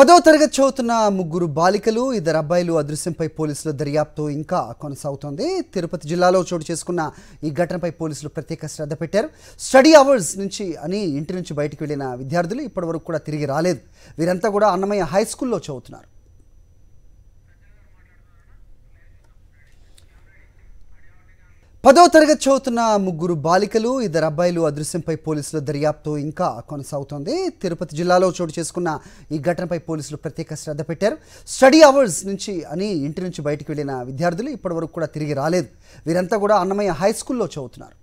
పదో తరగతి చదువుతున్న ముగ్గురు బాలికలు ఇద్దరు అబ్బాయిలు అదృశ్యంపై పోలీసుల దర్యాప్తు ఇంకా కొనసాగుతోంది తిరుపతి జిల్లాలో చోటు చేసుకున్న ఈ ఘటనపై పోలీసులు ప్రత్యేక శ్రద్ధ పెట్టారు స్టడీ అవర్స్ నుంచి అని ఇంటి నుంచి బయటకు వెళ్ళిన విద్యార్థులు వరకు కూడా తిరిగి రాలేదు వీరంతా కూడా అన్నమయ్య హై స్కూల్లో చదువుతున్నారు పదో తరగతి చదువుతున్న ముగ్గురు బాలికలు ఇద్దరు అబ్బాయిలు అదృశ్యంపై పోలీసులు దర్యాప్తు ఇంకా కొనసాగుతోంది తిరుపతి జిల్లాలో చోటు చేసుకున్న ఈ ఘటనపై పోలీసులు ప్రత్యేక శ్రద్ధ పెట్టారు స్టడీ అవర్స్ నుంచి అని ఇంటి నుంచి బయటకు వెళ్ళిన విద్యార్థులు ఇప్పటివరకు కూడా తిరిగి రాలేదు వీరంతా కూడా అన్నమయ్య హై స్కూల్లో చదువుతున్నారు